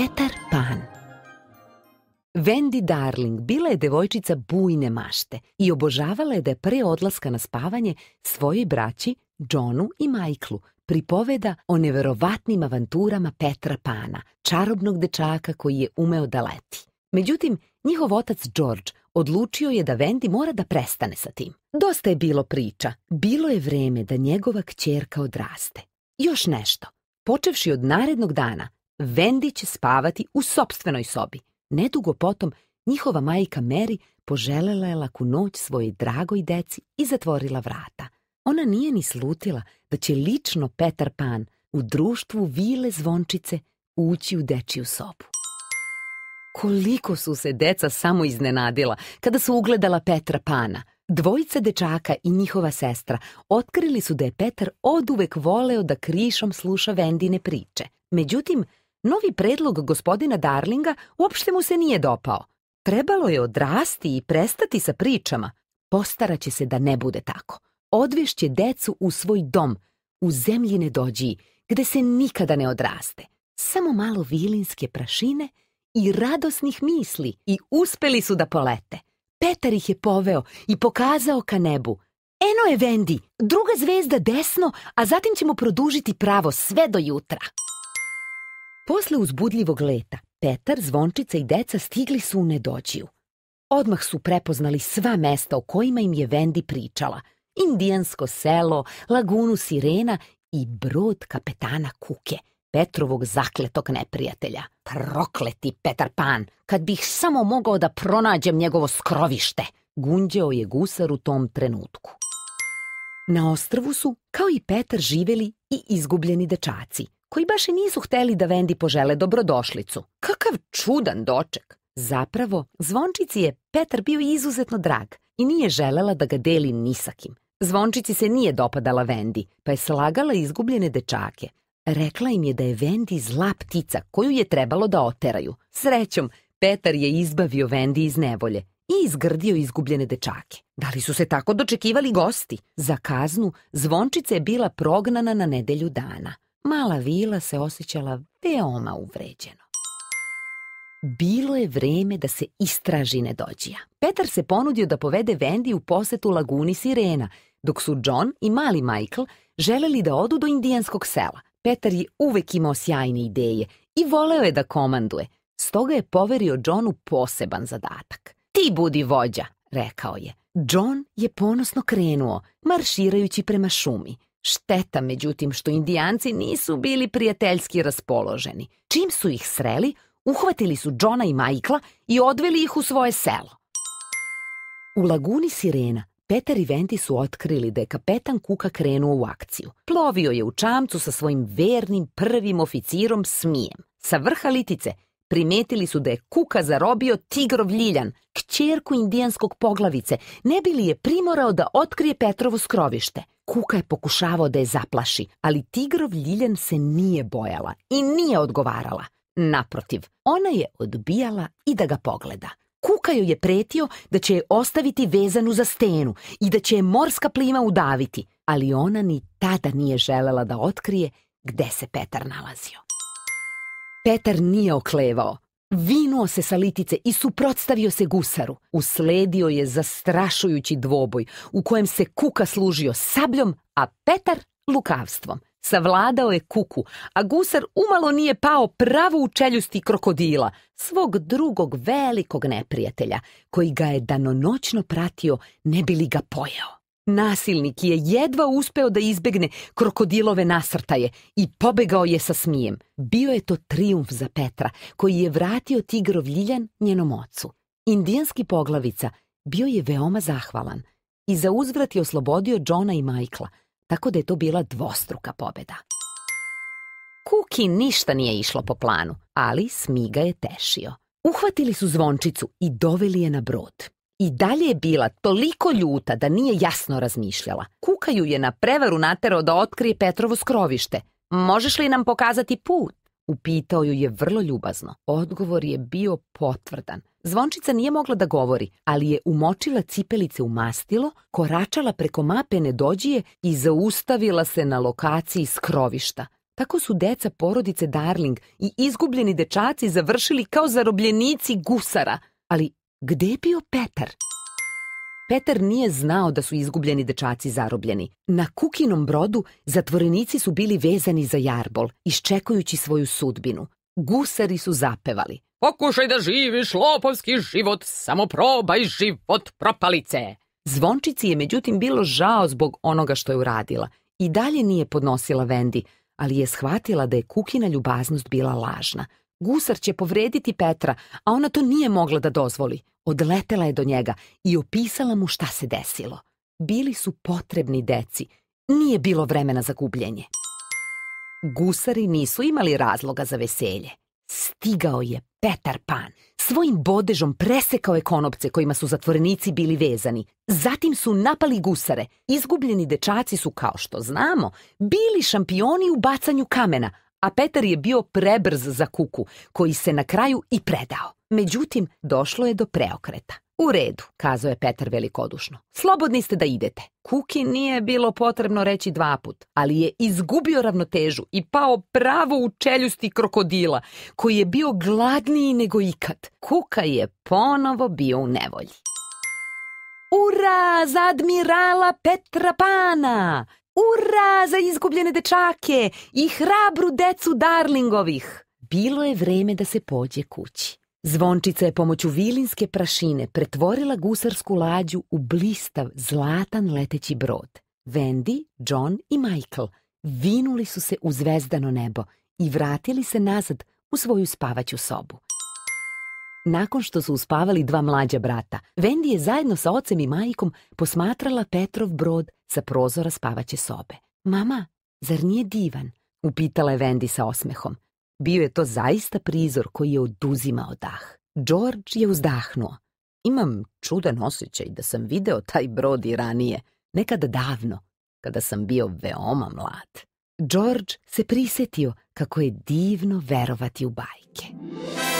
Petar Pan Wendy Darling bila je devojčica bujne mašte i obožavala je da je pre odlaska na spavanje svojoj braći, Johnu i Majklu, pripoveda o neverovatnim avanturama Petra Pana, čarobnog dečaka koji je umeo da leti. Međutim, njihov otac George odlučio je da Wendy mora da prestane sa tim. Dosta je bilo priča. Bilo je vreme da njegova kćerka odraste. Još nešto. Počevši od narednog dana, Vendi će spavati u sobstvenoj sobi. Nedugo potom njihova majka Mary poželela je laku noć svojoj dragoj deci i zatvorila vrata. Ona nije ni slutila da će lično Petar Pan u društvu vile zvončice ući u dečiju sobu. Koliko su se deca samo iznenadila kada su ugledala Petra Pana. Dvojica dečaka i njihova sestra otkrili su da je Petar oduvek voleo da krišom sluša Vendine priče. Međutim, Novi predlog gospodina Darlinga uopšte mu se nije dopao. Trebalo je odrasti i prestati sa pričama. Postaraće se da ne bude tako. Odvešće decu u svoj dom, u zemljine dođi, gde se nikada ne odraste. Samo malo vilinske prašine i radosnih misli i uspeli su da polete. Petar ih je poveo i pokazao ka nebu. Eno je Vendi, druga zvezda desno, a zatim ćemo produžiti pravo sve do jutra. Posle uzbudljivog leta, Petar, Zvončica i deca stigli su u Nedođiju. Odmah su prepoznali sva mesta o kojima im je Vendi pričala. Indijansko selo, lagunu sirena i brod kapetana Kuke, Petrovog zakletog neprijatelja. Prokleti Petar Pan, kad bih samo mogao da pronađem njegovo skrovište, gunđeo je gusar u tom trenutku. Na ostrvu su, kao i Petar, živeli i izgubljeni dečaci – koji baš i nisu hteli da Vendi požele dobrodošlicu. Kakav čudan doček! Zapravo, Zvončici je Petar bio izuzetno drag i nije želela da ga deli nisakim. Zvončici se nije dopadala Vendi, pa je slagala izgubljene dečake. Rekla im je da je Vendi zla ptica koju je trebalo da oteraju. Srećom, Petar je izbavio Vendi iz nevolje i izgrdio izgubljene dečake. Da li su se tako dočekivali gosti? Za kaznu, Zvončica je bila prognana na nedelju dana mala vila se osjećala veoma uvređeno. Bilo je vreme da se istraži nedođija. Petar se ponudio da povede Vendi u posetu laguni Sirena, dok su John i mali Michael želeli da odu do indijanskog sela. Petar je uvek imao sjajne ideje i voleo je da komanduje, stoga je poverio Johnu poseban zadatak. Ti budi vođa, rekao je. John je ponosno krenuo, marširajući prema šumi. Šteta, međutim, što indijanci nisu bili prijateljski raspoloženi. Čim su ih sreli, uhvatili su Johna i Majkla i odveli ih u svoje selo. U laguni Sirena Peter i Venti su otkrili da je kapetan Kuka krenuo u akciju. Plovio je u čamcu sa svojim vernim prvim oficirom Smijem. Sa vrha litice Primetili su da je kuka zarobio tigrov ljiljan, kćerku indijanskog poglavice, ne bi li je primorao da otkrije Petrovo skrovište. Kuka je pokušavao da je zaplaši, ali tigrov ljiljan se nije bojala i nije odgovarala. Naprotiv, ona je odbijala i da ga pogleda. Kuka joj je pretio da će je ostaviti vezanu za stenu i da će je morska plima udaviti, ali ona ni tada nije želela da otkrije gde se Petar nalazio. Petar nije oklevao. Vinuo se sa litice i suprotstavio se gusaru. Usledio je zastrašujući dvoboj u kojem se kuka služio sabljom, a Petar lukavstvom. Savladao je kuku, a gusar umalo nije pao pravo u čeljusti krokodila, svog drugog velikog neprijatelja, koji ga je danonoćno pratio ne bi li ga pojeo. Nasilnik je jedva uspeo da izbegne krokodilove nasrtaje i pobegao je sa smijem. Bio je to triumf za Petra, koji je vratio tigrov ljiljan njenom ocu. Indijanski poglavica bio je veoma zahvalan i za uzvrat je oslobodio Johna i Majkla, tako da je to bila dvostruka pobeda. Kuki ništa nije išlo po planu, ali smiga je tešio. Uhvatili su zvončicu i doveli je na brod i dalje je bila toliko ljuta da nije jasno razmišljala. Kukaju je na prevaru naterao da otkrije Petrovo skrovište. Možeš li nam pokazati put? Upitao ju je vrlo ljubazno. Odgovor je bio potvrdan. Zvončica nije mogla da govori, ali je umočila cipelice u mastilo, koračala preko mape nedođije i zaustavila se na lokaciji skrovišta. Tako su deca porodice Darling i izgubljeni dečaci završili kao zarobljenici gusara, ali Gde je bio Petar? Petar nije znao da su izgubljeni dečaci zarobljeni. Na Kukinom brodu zatvorenici su bili vezani za jarbol, iščekujući svoju sudbinu. Gusari su zapevali. Pokušaj da živiš lopovski život, samo probaj život propalice. Zvončici je međutim bilo žao zbog onoga što je uradila. I dalje nije podnosila Vendi, ali je shvatila da je Kukina ljubaznost bila lažna – Gusar će povrediti Petra, a ona to nije mogla da dozvoli. Odletela je do njega i opisala mu šta se desilo. Bili su potrebni deci. Nije bilo vremena za gubljenje. Gusari nisu imali razloga za veselje. Stigao je Petar Pan. Svojim bodežom presekao je konopce kojima su zatvorenici bili vezani. Zatim su napali gusare. Izgubljeni dečaci su, kao što znamo, bili šampioni u bacanju kamena, a Petar je bio prebrz za kuku, koji se na kraju i predao. Međutim, došlo je do preokreta. U redu, kazao je Petar velikodušno. Slobodni ste da idete. Kuki nije bilo potrebno reći dva put, ali je izgubio ravnotežu i pao pravo u čeljusti krokodila, koji je bio gladniji nego ikad. Kuka je ponovo bio u nevolji. Ura za admirala Petra Pana! Ura za izgubljene dečake i hrabru decu Darlingovih! Bilo je vreme da se pođe kući. Zvončica je pomoću vilinske prašine pretvorila gusarsku lađu u blistav, zlatan leteći brod. Wendy, John i Michael vinuli su se u zvezdano nebo i vratili se nazad u svoju spavaću sobu. Nakon što su uspavali dva mlađa brata, Vendi je zajedno sa ocem i majkom posmatrala Petrov brod sa prozora spavaće sobe. Mama, zar nije divan? Upitala je Vendi sa osmehom. Bio je to zaista prizor koji je oduzimao dah. George je uzdahnuo. Imam čudan osjećaj da sam video taj brod i ranije, nekada davno, kada sam bio veoma mlad. George se prisetio kako je divno verovati u bajke.